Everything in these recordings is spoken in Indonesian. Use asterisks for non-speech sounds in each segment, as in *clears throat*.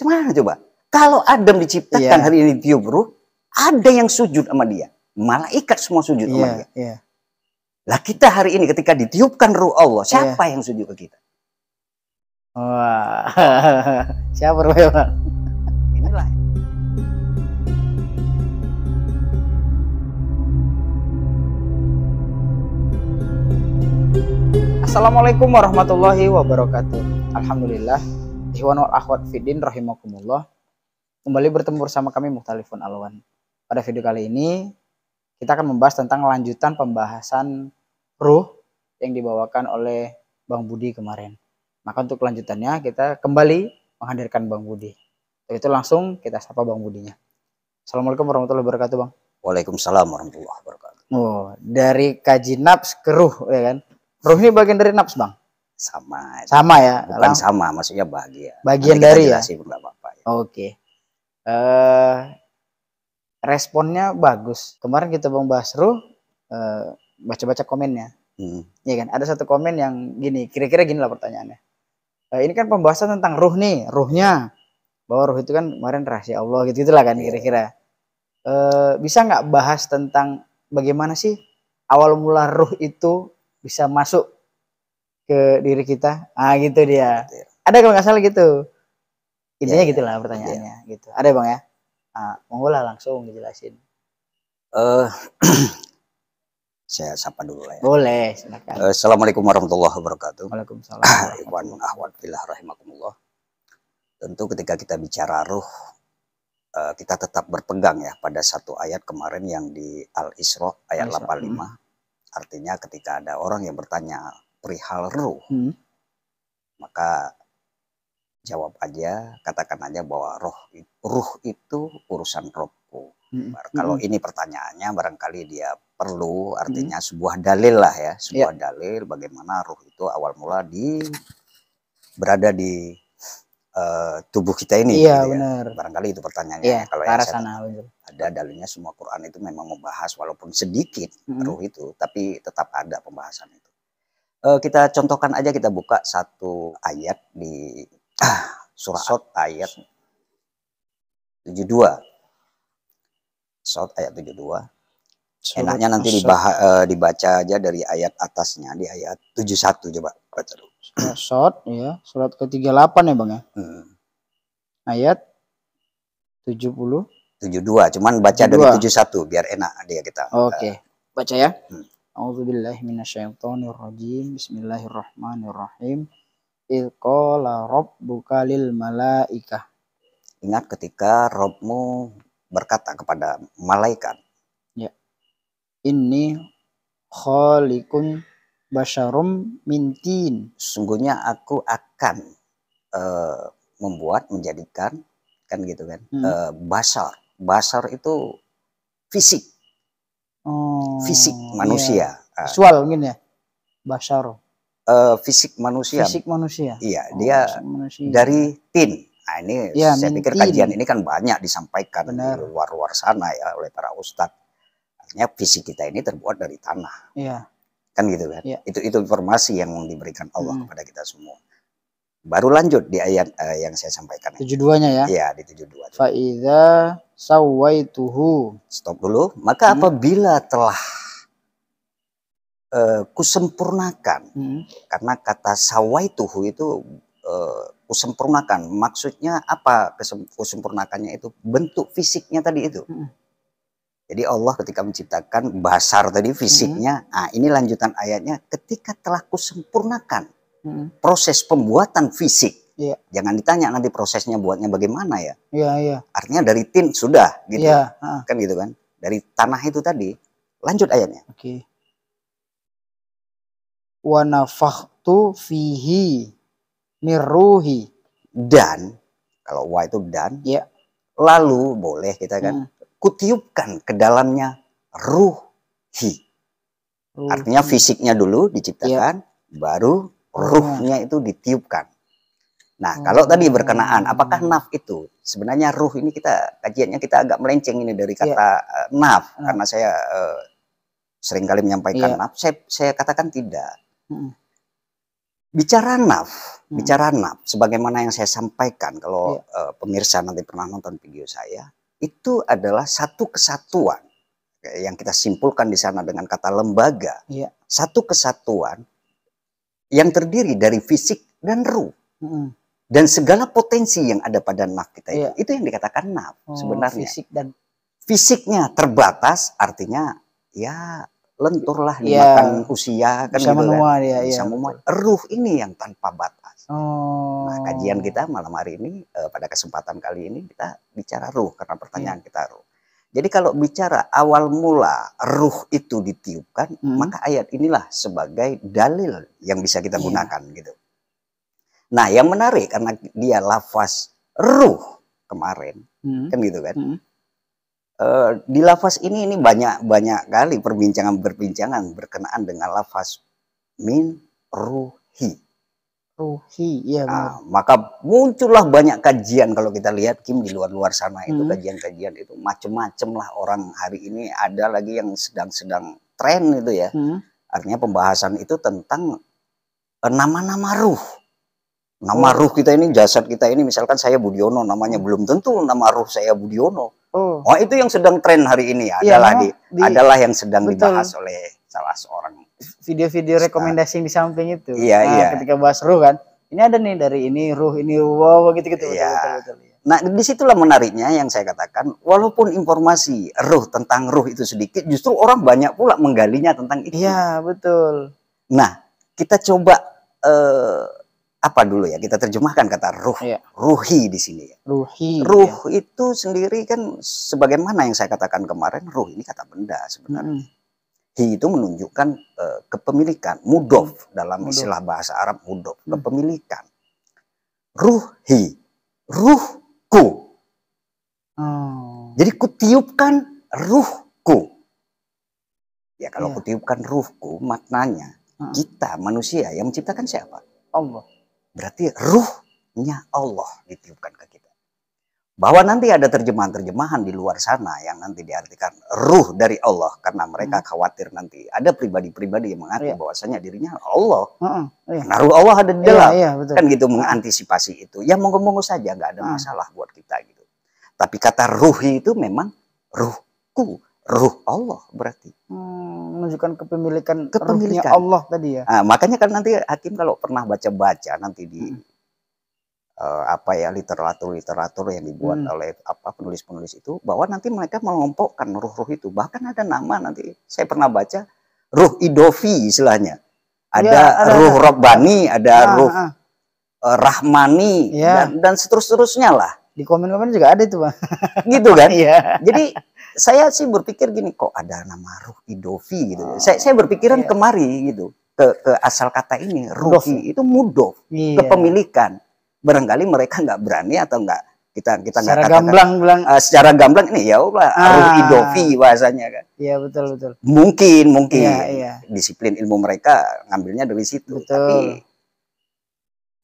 Cuman coba? Kalau Adam diciptakan yeah. hari ini tiup ruh, ada yang sujud sama dia. Malaikat semua sujud yeah, sama iya, dia. Yeah. Lah kita hari ini ketika ditiupkan ruh Allah, iya. siapa yeah. yang sujud ke kita? Wah, *laughs* siapa memang? Inilah. Assalamualaikum warahmatullahi wabarakatuh. Alhamdulillah Ikhwan wal akhwat fiddin rahimakumullah. Kembali bertemu bersama kami Muhtalifun Alwan. Pada video kali ini kita akan membahas tentang lanjutan pembahasan ruh yang dibawakan oleh Bang Budi kemarin. Maka untuk kelanjutannya kita kembali menghadirkan Bang Budi. Itu langsung kita sapa Bang Budinya. Assalamualaikum warahmatullahi wabarakatuh Bang. Waalaikumsalam warahmatullahi wabarakatuh. Oh, dari kaji naps ke ruh ya kan. Ruh ini bagian dari naps Bang sama ya. sama ya bukan sama maksudnya bahagia bagian dari ya enggak apa-apa ya. oke okay. uh, eh, responnya bagus kemarin kita membahas ruh eh, uh, baca-baca komennya hmm. ya kan ada satu komen yang gini kira-kira gini lah pertanyaannya uh, ini kan pembahasan tentang ruh nih ruhnya bahwa ruh itu kan kemarin rahasia Allah gitu gitulah kan iya. kira-kira yeah. uh, bisa nggak bahas tentang bagaimana sih awal mula ruh itu bisa masuk ke diri kita ah gitu dia ada kalau nggak salah gitu intinya ya, gitulah pertanyaannya ya. gitu ada bang ya ah, monggo lah langsung dijelasin eh uh, *clears throat* saya sapa dulu lah ya. boleh silakan uh, assalamualaikum warahmatullahi wabarakatuh waalaikumsalam *clears throat* ikhwan ahwat billah rahimakumullah tentu ketika kita bicara ruh uh, kita tetap berpegang ya pada satu ayat kemarin yang di Al-Isra ayat Al -Isra. 85 artinya ketika ada orang yang bertanya perihal ruh, hmm. maka jawab aja, katakan aja bahwa roh ruh itu urusan rohku. Hmm. Kalau hmm. ini pertanyaannya barangkali dia perlu, artinya hmm. sebuah dalil lah ya, ya. sebuah yeah. dalil bagaimana ruh itu awal mula di berada di uh, tubuh kita ini. Iya gitu ya. Barangkali itu pertanyaannya. Iya, ya, Kalau yang saya sana, ada dalilnya semua Quran itu memang membahas walaupun sedikit hmm. ruh itu, tapi tetap ada pembahasan itu uh, kita contohkan aja kita buka satu ayat di ah, *clears throat* surah Sot ayat 72. Sot ayat 72. Surat Enaknya nanti dibahas, uh, eh, dibaca aja dari ayat atasnya di ayat 71 coba baca dulu. *clears throat* Sot ya, surat ke-38 ya Bang ya. Hmm. Ayat 70 72 cuman baca 72. dari 71 biar enak dia kita. Oke, okay. uh, baca ya. Hmm minasyaitonir rajim. Bismillahirrahmanirrahim. Iqala rabbuka lil malaikah. Ingat ketika Robmu berkata kepada malaikat. Ya. Ini khaliqun basyarum mintin. Sungguhnya aku akan uh, membuat menjadikan kan gitu kan. Hmm. Uh, basar. Basar itu fisik Hmm, fisik iya. manusia. Iya. Visual mungkin ya. Basar. Uh, eh, fisik manusia. Fisik manusia. Iya, oh, dia manusia. dari tin. Nah, ini ya, saya pikir kajian ini kan banyak disampaikan Benar. di luar-luar sana ya oleh para ustadz. Artinya fisik kita ini terbuat dari tanah. Iya. Kan gitu kan. Iya. Itu itu informasi yang diberikan Allah hmm. kepada kita semua baru lanjut di ayat uh, yang saya sampaikan. Tujuh duanya ya? Iya, di tujuh dua. Faiza sawaituhu. Stop dulu. Maka hmm. apabila telah uh, kusempurnakan, hmm. karena kata sawaituhu itu uh, kusempurnakan. Maksudnya apa kusempurnakannya itu? Bentuk fisiknya tadi itu. Hmm. Jadi Allah ketika menciptakan basar tadi fisiknya, hmm. nah ini lanjutan ayatnya, ketika telah kusempurnakan hmm. proses pembuatan fisik. Yeah. Jangan ditanya nanti prosesnya buatnya bagaimana ya. Yeah, yeah. Artinya dari tin sudah gitu. Yeah. Kan gitu kan. Dari tanah itu tadi. Lanjut ayatnya. Oke. Okay. fihi miruhi. Dan kalau wa itu dan. Yeah. Lalu boleh kita kan hmm. kutiupkan ke dalamnya ruhi. Artinya fisiknya dulu diciptakan, ya. baru ruhnya itu ditiupkan. Nah, hmm. kalau tadi oh. berkenaan, apakah naf itu sebenarnya ruh ini kita kajiannya kita agak melenceng ini dari iya. kata yeah. naf hmm. karena saya uh, eh, seringkali menyampaikan yeah. naf, saya, saya katakan tidak. Hmm. Bicara naf, hmm. bicara naf, sebagaimana yang saya sampaikan kalau yeah. Iya. uh, pemirsa nanti pernah nonton video saya, itu adalah satu kesatuan eh, yang kita simpulkan di sana dengan kata lembaga, yeah. satu kesatuan yang terdiri dari fisik dan ruh. Hmm. Dan segala potensi yang ada pada naf kita itu, yeah. itu yang dikatakan naf oh, sebenarnya. Fisik dan fisiknya terbatas, artinya ya lenturlah yeah. dimakan usia kan bisa gitu menua, kan. Ya, bisa ya. Ruh ini yang tanpa batas. Oh. Nah, kajian kita malam hari ini eh, pada kesempatan kali ini kita bicara ruh karena pertanyaan yeah. kita ruh. Jadi kalau bicara awal mula ruh itu ditiupkan, hmm. maka ayat inilah sebagai dalil yang bisa kita yeah. gunakan gitu. Nah, yang menarik karena dia lafaz ruh kemarin, hmm. kan gitu kan. Hmm. E, di lafaz ini ini banyak banyak kali perbincangan perbincangan berkenaan dengan lafaz min ruhi ruhi ya nah, maka muncullah banyak kajian kalau kita lihat Kim di luar-luar sana itu hmm. kajian-kajian hmm. itu macem-macem lah orang hari ini ada lagi yang sedang-sedang tren itu ya hmm. artinya pembahasan itu tentang eh, nama-nama ruh nama oh. ruh kita ini jasad kita ini misalkan saya Budiono namanya hmm. belum tentu nama ruh saya Budiono oh, oh itu yang sedang tren hari ini iya, adalah ya, di, di adalah yang sedang betul. dibahas oleh salah seorang video-video rekomendasi yang di samping itu. Iya, nah, iya. Ketika bahas ruh kan, ini ada nih dari ini ruh, ini wow gitu-gitu. Iya. Betul, betul, iya. Nah, disitulah menariknya yang saya katakan, walaupun informasi ruh tentang ruh itu sedikit, justru orang banyak pula menggalinya tentang itu. Iya, betul. Nah, kita coba eh, apa dulu ya? Kita terjemahkan kata ruh, iya. ruhi di sini. Ya. Ruhi. Iya. Ruh iya. itu sendiri kan sebagaimana yang saya katakan kemarin, ruh ini kata benda sebenarnya. Hmm Hi itu menunjukkan uh, kepemilikan, mudof hmm, dalam mudof. istilah bahasa Arab mudof, hmm. kepemilikan. Ruhi, ruhku. hmm. Jadi kutiupkan ruhku. Ya kalau yeah. kutiupkan ruhku maknanya hmm. kita manusia yang menciptakan siapa? Allah. Berarti ruhnya Allah ditiupkan ke kita bahwa nanti ada terjemahan-terjemahan di luar sana yang nanti diartikan ruh dari Allah karena mereka hmm. khawatir nanti ada pribadi-pribadi yang mengerti yeah. bahwasanya dirinya Allah hmm. yeah. Iya. naruh Allah ada di dalam yeah, yeah, betul. kan gitu mengantisipasi itu ya monggo-monggo saja nggak ada hmm. masalah buat kita gitu tapi kata ruhi itu memang ruhku ruh Allah berarti hmm, menunjukkan kepemilikan kepemilikan Allah tadi ya nah, makanya kan nanti hakim kalau pernah baca-baca nanti di hmm uh, apa ya literatur-literatur yang dibuat hmm. oleh apa penulis-penulis itu bahwa nanti mereka melompokkan ruh-ruh itu bahkan ada nama nanti saya pernah baca ruh idofi istilahnya ada, ya, ruh robbani ada ah, ruh ah. ah. Eh, rahmani ya. dan, dan seterus-terusnya lah di komen-komen juga ada itu bang gitu kan *laughs* ya. jadi saya sih berpikir gini kok ada nama ruh idofi gitu oh, saya saya berpikiran ya. kemari gitu ke, ke asal kata ini ruh itu mudof iya. kepemilikan barangkali mereka nggak berani atau nggak kita kita nggak katakan gamblang, bilang, uh, eh, secara gamblang ini ya Allah ah, idofi idovi bahasanya kan iya betul betul mungkin mungkin iya, iya. disiplin ilmu mereka ngambilnya dari situ betul. tapi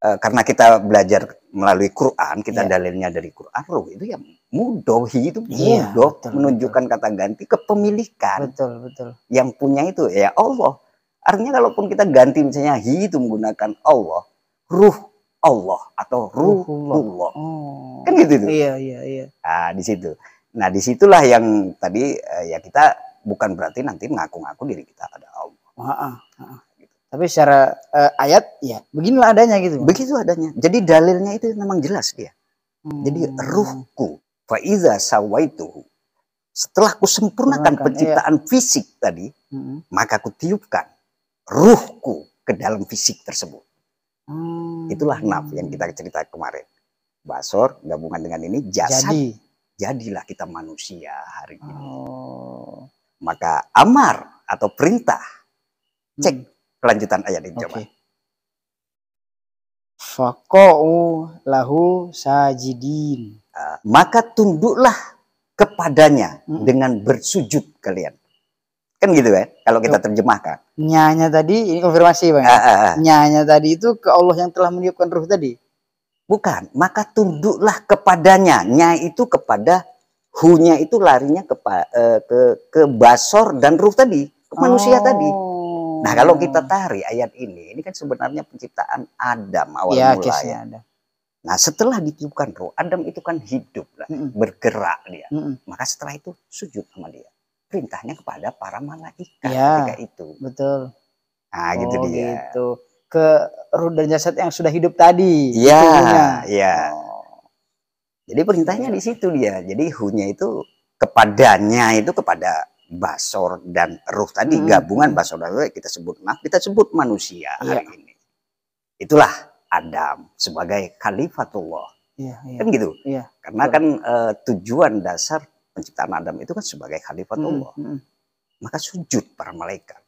uh, eh, karena kita belajar melalui Quran kita iya. dalilnya dari Quran ruh itu ya mudohi itu mudoh iya, menunjukkan betul. kata ganti kepemilikan betul betul yang punya itu ya Allah artinya kalaupun kita ganti misalnya hi itu menggunakan Allah ruh Allah atau ruhullah. Oh. Kan gitu itu. Iya, iya, iya. Nah, di situ. Nah, disitulah yang tadi eh, ya kita bukan berarti nanti mengaku-ngaku diri kita ada Allah. Ha -ha, ha gitu. Tapi secara uh, ayat ya beginilah adanya gitu. Begitu adanya. Jadi dalilnya itu memang jelas dia. Hmm. Jadi ruhku iza sawaituhu. Setelah ku sempurnakan iya. penciptaan iya. fisik tadi, hmm. maka ku tiupkan ruhku ke dalam fisik tersebut. Hmm. Itulah naf yang kita cerita kemarin. Basor gabungan dengan ini jasad. Jadi. Jadilah kita manusia hari ini. Oh. Maka amar atau perintah. Hmm. Cek hmm. kelanjutan ayat ini okay. Fako'u lahu sajidin. Uh, maka tunduklah kepadanya hmm. dengan bersujud kalian kan gitu kan kalau kita terjemahkan nyanya tadi ini konfirmasi bang ah, ah, ah, nyanya tadi itu ke Allah yang telah meniupkan ruh tadi bukan maka tunduklah kepadanya nyai itu kepada hunya itu larinya ke eh, ke ke basor dan ruh tadi ke manusia oh. tadi nah kalau kita tarik ayat ini ini kan sebenarnya penciptaan Adam awal iya, ya, mula Nah setelah ditiupkan roh, Adam itu kan hidup, lah, mm -mm. bergerak dia. Mm -mm. Maka setelah itu sujud sama dia perintahnya kepada para malaikat ya, ketika itu. Betul. Nah, gitu oh, gitu dia. Gitu. Ke ruh dan jasad yang sudah hidup tadi. Iya, iya. Oh. Jadi perintahnya di situ dia. Jadi hunya itu kepadanya itu kepada basor dan ruh tadi hmm. gabungan hmm. basor dan ruh kita sebut maaf kita sebut manusia ya. hari ini. Itulah Adam sebagai khalifatullah. Ya, ya. Kan gitu. Ya, Karena betul. kan uh, tujuan dasar penciptaan Adam itu kan sebagai khalifat hmm. Allah. Hmm. Maka sujud para malaikat.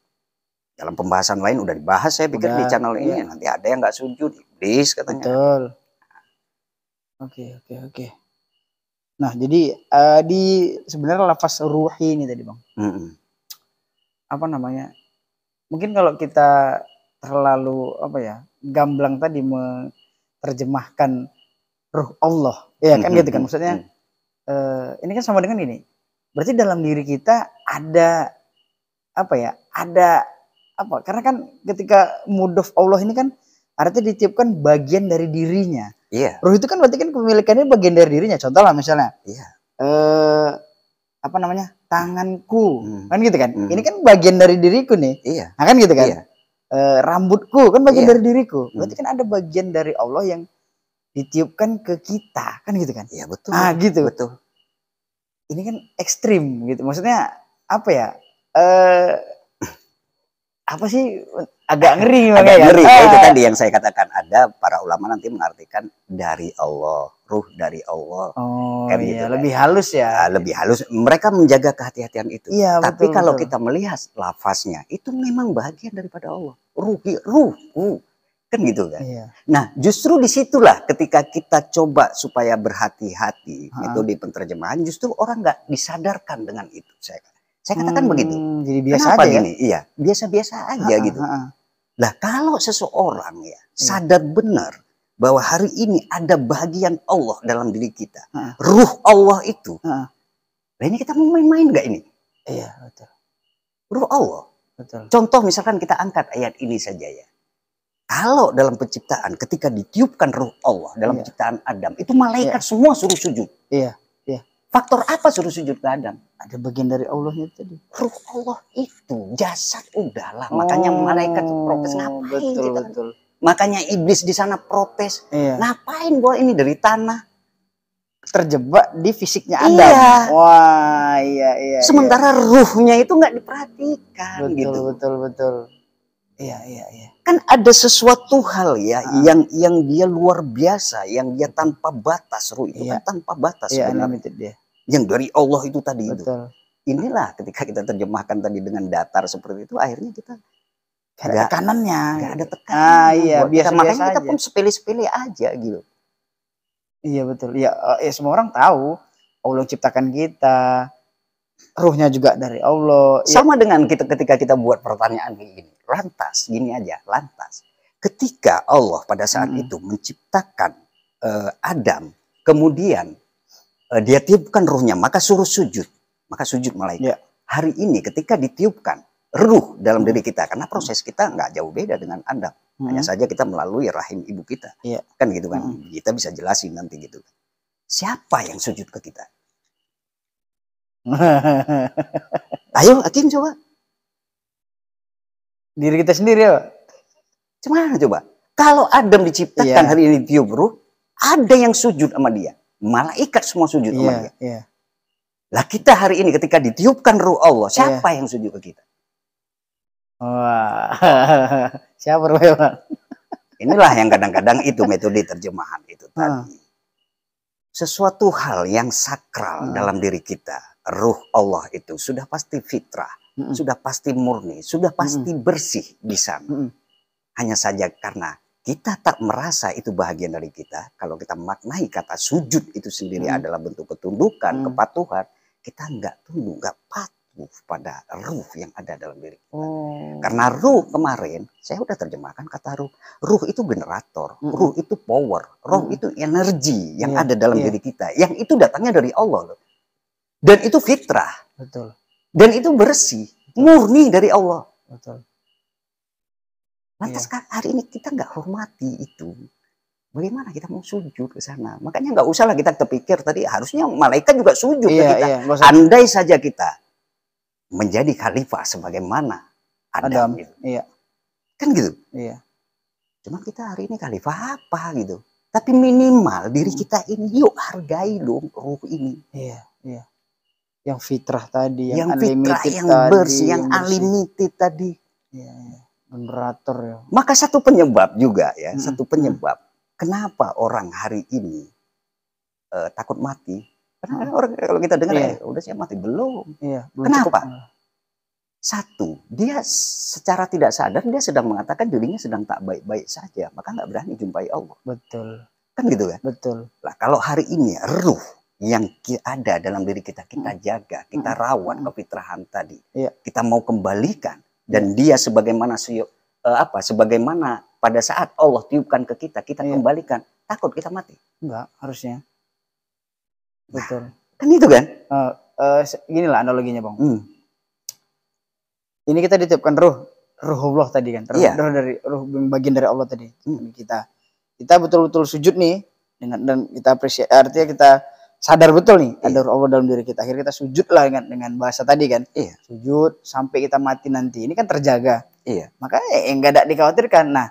Dalam pembahasan lain udah dibahas saya pikir udah, di channel iya. ini nanti ada yang nggak sujud iblis katanya. Betul. Oke okay, oke okay, oke. Okay. Nah jadi uh, di sebenarnya lafaz ruhi ini tadi bang. Mm -hmm. Apa namanya? Mungkin kalau kita terlalu apa ya gamblang tadi menerjemahkan ruh Allah ya kan mm -hmm. gitu kan maksudnya mm -hmm uh, ini kan sama dengan ini. Berarti dalam diri kita ada apa ya? Ada apa? Karena kan ketika mudof Allah ini kan artinya ditiupkan bagian dari dirinya. Iya. Yeah. Ruh itu kan berarti kan kepemilikannya bagian dari dirinya. Contoh lah misalnya. Iya. Yeah. Eh, apa namanya? Tanganku. Hmm. Kan gitu kan? Hmm. Ini kan bagian dari diriku nih. Iya. Yeah. Nah, kan gitu kan? Iya. Uh, rambutku kan bagian iya. dari diriku. Berarti hmm. kan ada bagian dari Allah yang ditiupkan ke kita kan gitu kan iya betul ah gitu betul ini kan ekstrim gitu maksudnya apa ya eh apa sih agak ngeri agak ya ngeri ah. itu tadi yang saya katakan ada para ulama nanti mengartikan dari Allah ruh dari Allah oh, kan gitu iya, gitu, lebih kan. halus ya ah, lebih halus mereka menjaga kehati-hatian itu iya, tapi betul, kalau betul. kita melihat lafaznya itu memang bagian daripada Allah ruh ruh, ruh kan gitu kan. Iya. Nah justru disitulah ketika kita coba supaya berhati-hati itu di penterjemahan justru orang nggak disadarkan dengan itu saya saya katakan hmm, begitu. Jadi biasa Kenapa aja ya? gini? ya? Iya biasa-biasa aja ha, gitu. Ha, Nah kalau seseorang ya iya. sadar iya. benar bahwa hari ini ada bagian Allah dalam diri kita, ha. ruh Allah itu, ha. nah ini kita mau main-main nggak ini? Iya betul. Ruh Allah. Betul. Contoh misalkan kita angkat ayat ini saja ya kalau dalam penciptaan ketika ditiupkan ruh Allah dalam yeah. penciptaan Adam itu malaikat yeah. semua suruh sujud. Iya. Yeah. Faktor apa suruh sujud ke Adam? Ada bagian dari Allahnya tadi. Ruh Allah itu jasad udahlah, oh. makanya malaikat protes ngapain betul, kita? Betul. Makanya iblis di sana protes. Iya. Ngapain gua ini dari tanah? terjebak di fisiknya iya. Adam. Iya. Wah, iya iya. iya. Sementara iya. ruhnya itu nggak diperhatikan betul, gitu. Betul betul betul. Iya, iya, iya. Kan ada sesuatu hal ya uh. yang yang dia luar biasa, yang dia tanpa batas, Ru itu iya. kan tanpa batas iya, unlimited dia. Yang dari Allah itu tadi Betul. itu. Inilah ketika kita terjemahkan tadi dengan datar seperti itu akhirnya kita Gak ada tekanannya. Gak ada tekanan. Ah, iya, biasa, makanya biasa kita pun sepele-sepele aja gitu. Iya betul. Ya, ya, semua orang tahu Allah ciptakan kita, ruhnya juga dari Allah. Ya. Sama dengan kita ketika kita buat pertanyaan begini, lantas gini aja, lantas ketika Allah pada saat hmm. itu menciptakan uh, Adam, kemudian uh, dia tiupkan ruhnya, maka suruh sujud, maka sujud malaikat. Ya. Hari ini ketika ditiupkan ruh dalam hmm. diri kita, karena proses kita nggak jauh beda dengan Adam, hmm. hanya saja kita melalui rahim ibu kita, ya. kan gitu kan, hmm. kita bisa jelasin nanti gitu. Siapa yang sujud ke kita? *laughs* Ayo, atin coba. Diri kita sendiri ya, Cuman coba? Kalau Adam diciptakan yeah. hari ini di ruh, ada yang sujud sama dia. Malaikat semua sujud yeah, sama iya, dia. Yeah. Lah kita hari ini ketika ditiupkan ruh Allah, iya. siapa yeah. yang sujud ke kita? Wah. *laughs* siapa Pak? *laughs* Inilah yang kadang-kadang itu metode terjemahan itu ah. tadi. Sesuatu hal yang sakral hmm. dalam diri kita ruh Allah itu sudah pasti fitrah, mm -hmm. sudah pasti murni, sudah pasti mm -hmm. bersih di sana. Mm -hmm. Hanya saja karena kita tak merasa itu bagian dari kita, kalau kita maknai kata sujud itu sendiri mm -hmm. adalah bentuk ketundukan, mm -hmm. kepatuhan, kita nggak tunduk, nggak patuh pada ruh yang ada dalam diri kita. Oh. Karena ruh kemarin saya sudah terjemahkan kata ruh. Ruh itu generator, -hmm. ruh itu power, ruh -hmm. itu energi yang yeah. ada dalam yeah. diri kita. Yang itu datangnya dari Allah loh. Dan itu fitrah. Betul. Dan itu bersih, Betul. murni dari Allah. Betul. Lantas ya. hari ini kita nggak hormati itu. Bagaimana kita mau sujud ke sana? Makanya nggak usahlah kita terpikir tadi harusnya malaikat juga sujud iya, ke kita. Iya, Andai saja kita menjadi khalifah sebagaimana Adam, Adam gitu. Iya. Kan gitu. Iya. Cuma kita hari ini khalifah apa gitu. Tapi minimal diri hmm. kita ini yuk hargai dong ruh ini. Iya, iya yang fitrah tadi, yang, yang unlimited fitrah, yang tadi, bersih, yang, yang unlimited tadi. Ya, ya. Generator ya. Maka satu penyebab juga ya, hmm. satu penyebab kenapa orang hari ini uh, takut mati. Karena hmm. orang kalau kita dengar yeah. ya, eh, udah saya mati belum. Yeah, belum kenapa? Cukup. Ya. Satu, dia secara tidak sadar dia sedang mengatakan dirinya sedang tak baik-baik saja, maka nggak berani jumpai Allah. Betul. Kan gitu ya Betul. Lah kalau hari ini ruh yang ada dalam diri kita kita hmm. jaga, kita hmm. rawat hmm. kefitrahan tadi. ya. Kita mau kembalikan dan iya. dia sebagaimana uh, apa sebagaimana pada saat Allah tiupkan ke kita, kita ya. kembalikan. Takut kita mati. Enggak, harusnya. Nah, Betul. Kan itu kan? Uh, eh, uh, eh, gini lah analoginya, Bang. Hmm. Ini kita ditiupkan ruh, ruh Allah tadi kan, ruh, ya. ruh dari ruh bagian dari Allah tadi. Hmm. Kita kita betul-betul sujud nih dengan dan kita apresiasi artinya kita sadar betul nih iya. ada Allah dalam diri kita. Akhirnya kita sujud lah dengan, dengan bahasa tadi kan. Iya. Sujud sampai kita mati nanti. Ini kan terjaga. Iya. Makanya enggak eh, ada dikhawatirkan. Nah,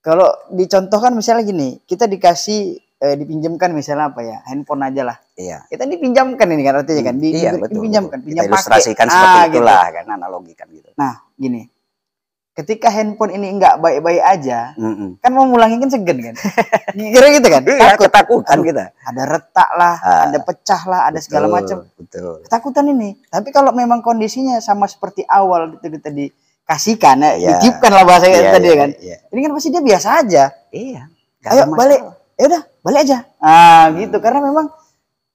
kalau dicontohkan misalnya gini, kita dikasih eh, dipinjamkan misalnya apa ya? Handphone aja lah. Iya. Kita dipinjamkan ini kan artinya kan. Di, iya, betul. Dipinjamkan, pinjam kita ilustrasikan ah, seperti gitu. itulah gitu. kan analogikan gitu. Nah, gini ketika handphone ini nggak baik-baik aja, mm-hmm. kan mau mulangin kan segan kan, kira kira gitu kan, iya, takut ketakutan kita, ada retak lah, ah, ada pecah lah, ada betul, segala macam, ketakutan ini. Tapi kalau memang kondisinya sama seperti awal itu kita dikasihkan, ya, iya. lah bahasa yeah, tadi yeah, iya, kan, yeah. ini kan pasti dia biasa aja. Iya. Gak Ayo balik, ya udah balik aja, ah gitu. hmm. gitu karena memang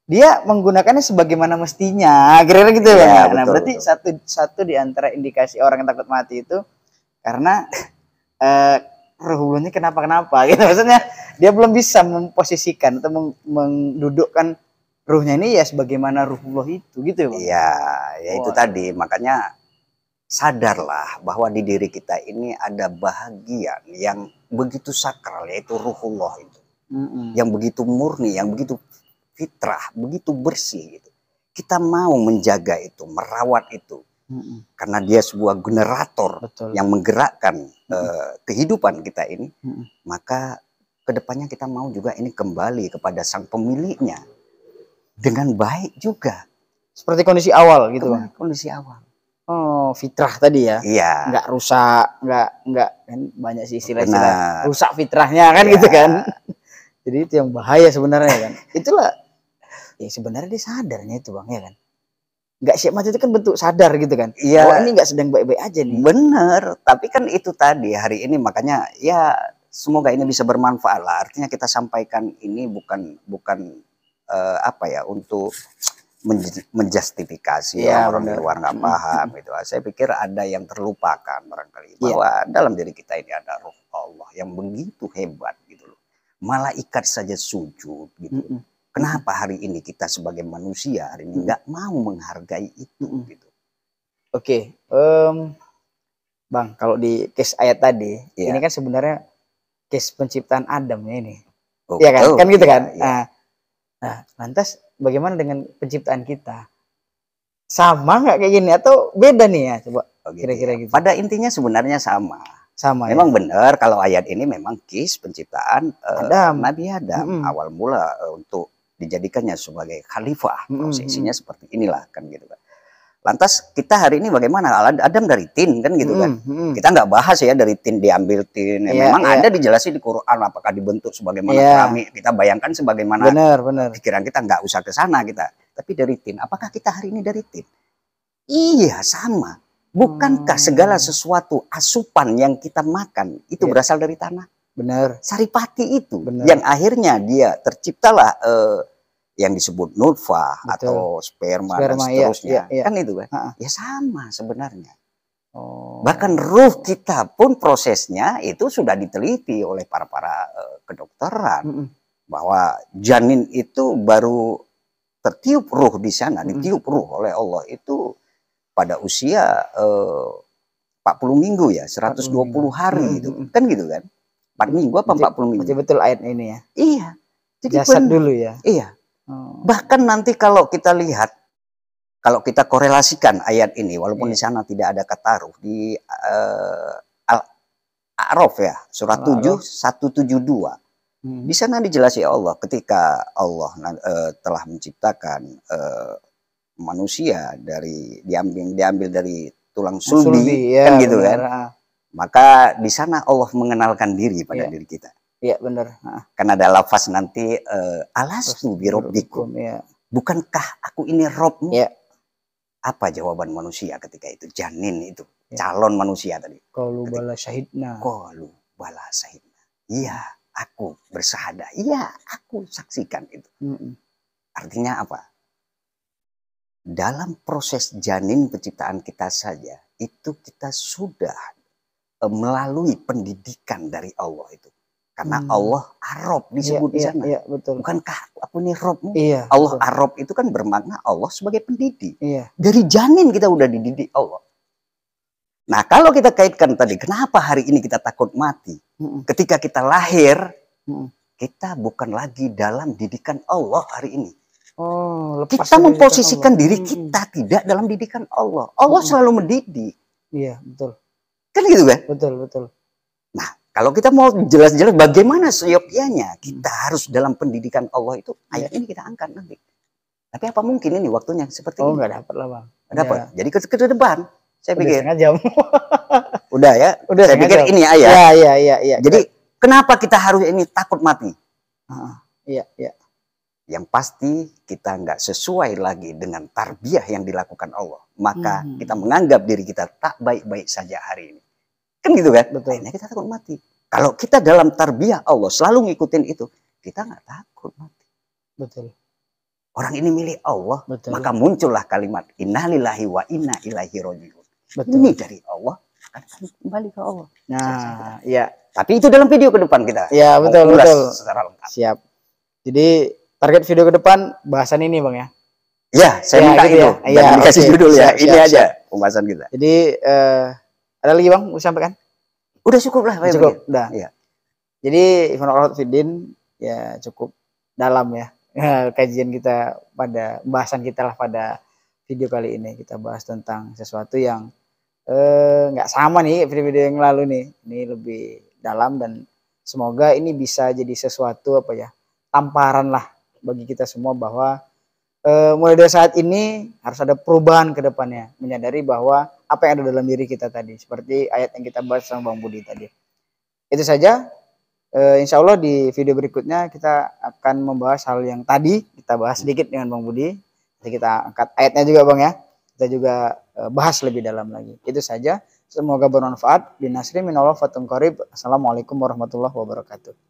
dia menggunakannya sebagaimana mestinya, kira-kira gitu iya, ya. Nah, betul, nah berarti betul. satu satu di antara indikasi orang yang takut mati itu karena eh, ini kenapa kenapa gitu maksudnya dia belum bisa memposisikan atau meng mendudukkan ruhnya ini ya sebagaimana ruhullah itu gitu ya Iya, ya itu oh. tadi makanya sadarlah bahwa di diri kita ini ada bagian yang begitu sakral yaitu ruhullah itu mm -mm. yang begitu murni yang begitu fitrah begitu bersih gitu kita mau menjaga itu merawat itu Hmm. Karena dia sebuah generator Betul. yang menggerakkan uh, kehidupan kita ini, hmm. maka kedepannya kita mau juga ini kembali kepada sang pemiliknya dengan baik juga. Seperti kondisi awal gitu. Kembali, kondisi awal. Oh, fitrah tadi ya. Iya. Enggak rusak, enggak enggak kan banyak sih istilah-istilah. Rusak fitrahnya kan ya. gitu iya. kan. Jadi itu yang bahaya sebenarnya kan. *laughs* Itulah ya sebenarnya dia sadarnya itu Bang ya kan nggak siap mati itu kan bentuk sadar gitu kan. Iya. Oh ini nggak sedang baik-baik aja nih. Bener. Tapi kan itu tadi hari ini makanya ya semoga ini bisa bermanfaat lah. Artinya kita sampaikan ini bukan bukan uh, apa ya untuk menjustifikasi ya, orang di luar nggak paham itu ah, Saya pikir ada yang terlupakan barangkali iya. bahwa ya. dalam diri kita ini ada roh Allah yang begitu hebat gitu loh. Malaikat saja sujud gitu. Mm -mm Kenapa hari ini kita sebagai manusia hari ini hmm. nggak mau menghargai itu hmm. gitu? Oke, okay, um, bang, kalau di case ayat tadi, yeah. ini kan sebenarnya case penciptaan Adam ya ini, oh, ya kan, oh, kan gitu kan. Yeah. Iya. Nah, nah, lantas bagaimana dengan penciptaan kita? Sama nggak kayak gini atau beda nih ya? Coba kira-kira oh, gitu. Ya. gitu. Pada intinya sebenarnya sama sama ya? memang ya? benar kalau ayat ini memang kis penciptaan eh, Adam. Uh, Nabi Adam -hmm. awal mula uh, untuk dijadikannya sebagai khalifah hmm. prosesinya hmm. seperti inilah kan gitu kan lantas kita hari ini bagaimana Adam dari tin kan gitu hmm, kan hmm, hmm. kita nggak bahas ya dari tin diambil tin ya, memang yeah. ada dijelasin di Quran apakah dibentuk sebagaimana yeah. kami kita bayangkan sebagaimana benar, benar. pikiran kita nggak usah ke sana kita tapi dari tin apakah kita hari ini dari tin iya sama bukankah hmm. segala sesuatu asupan yang kita makan itu yeah. berasal dari tanah benar saripati itu benar. yang akhirnya dia terciptalah uh, yang disebut nutfa atau sperma, sperma dan iya, seterusnya. Ya, iya. Kan itu kan? Ha-ha. Ya sama sebenarnya. Oh. Bahkan ruh kita pun prosesnya itu sudah diteliti oleh para-para uh, eh, kedokteran mm -mm. bahwa janin itu baru tertiup ruh di sana, mm -mm. ditiup ruh oleh Allah itu pada usia eh, uh, 40 minggu ya, 120 minggu. hari mm -mm. itu. Kan gitu kan? 4 minggu apa 40 minggu? Betul, betul ayat ini ya. Iya. Jadi Jasad pun, dulu ya. Iya. Hmm. Bahkan nanti kalau kita lihat, kalau kita korelasikan ayat ini, walaupun yeah. di iya. sana tidak ada kataruh di uh, eh, Al-A'raf ya, surat Al 7 172. Hmm. Di sana dijelasi ya Allah ketika Allah uh, telah menciptakan uh, manusia dari diambil diambil dari tulang sulbi, sulbi kan ya, kan gitu benar. kan. Ah. Maka di sana Allah mengenalkan diri pada yeah. diri kita. Iya benar. Karena ada lafaz nanti uh, eh, alastu birobbikum. Ya. Bukankah aku ini robmu? Ya. Apa jawaban manusia ketika itu? Janin itu. Ya. Calon manusia tadi. Kalau bala syahidna. Kalau bala syahidna. Iya, aku bersahada. Iya, aku saksikan itu. Mm -mm. Artinya apa? Dalam proses janin penciptaan kita saja, itu kita sudah eh, melalui pendidikan dari Allah itu karena hmm. Allah Arab disebut yeah, di iya, iya, sana. Yeah, yeah, betul. Bukankah aku ini Rob? Yeah, Allah betul. Arab itu kan bermakna Allah sebagai pendidik. Yeah. Dari janin kita udah dididik Allah. Nah kalau kita kaitkan tadi, kenapa hari ini kita takut mati? Hmm. Ketika kita lahir, hmm. kita bukan lagi dalam didikan Allah hari ini. Oh, kita memposisikan Allah. diri hmm. kita hmm. tidak dalam didikan Allah. Allah hmm. selalu mendidik. Iya betul. Kan gitu kan? Betul betul. Nah kalau kita mau jelas-jelas bagaimana seyogyanya, kita harus dalam pendidikan Allah itu ya. ayat ini kita angkat nanti. Tapi apa mungkin ini waktunya seperti oh, ini? Oh, nggak dapat lah bang. dapat. Ya. Jadi ke, ke depan, saya udah pikir. Setengah jam. *laughs* udah ya. Udah. Saya pikir jam. ini ayat. Ya? Iya iya iya. ya. Jadi kenapa kita harus ini takut mati? Iya, iya. Yang pasti kita nggak sesuai lagi dengan tarbiyah yang dilakukan Allah. Maka hmm. kita menganggap diri kita tak baik-baik saja hari ini. Kan gitu kan? Betul. Akhirnya kita takut mati. Kalau kita dalam tarbiyah Allah selalu ngikutin itu, kita nggak takut mati. Betul. Orang ini milik Allah, Betul. maka muncullah kalimat innalillahi wa inna ilaihi rojiun Ini dari Allah kembali ke Allah. Nah, iya. Tapi itu dalam video ke depan kita. Iya, betul, betul. Secara lengkap. Siap. Jadi target video ke depan bahasan ini, Bang ya. Ya, saya ya, minta gitu itu. Ya. Dan ya, okay. judul ya. Siap, ini siap, aja siap. pembahasan kita. Jadi eh ada lagi bang mau sampaikan? Udah cukup lah. Cukup. Udah. Ya. Jadi Ivan Orhat Fidin ya cukup dalam ya *laughs* kajian kita pada bahasan kita lah pada video kali ini kita bahas tentang sesuatu yang eh, nggak sama nih video-video yang lalu nih ini lebih dalam dan semoga ini bisa jadi sesuatu apa ya tamparan lah bagi kita semua bahwa eh, mulai dari saat ini harus ada perubahan ke depannya menyadari bahwa apa yang ada dalam diri kita tadi seperti ayat yang kita bahas sama Bang Budi tadi itu saja e, insya Allah di video berikutnya kita akan membahas hal yang tadi kita bahas sedikit dengan Bang Budi Nanti kita angkat ayatnya juga Bang ya kita juga e, bahas lebih dalam lagi itu saja semoga bermanfaat binasri minallah fatum qarib assalamualaikum warahmatullahi wabarakatuh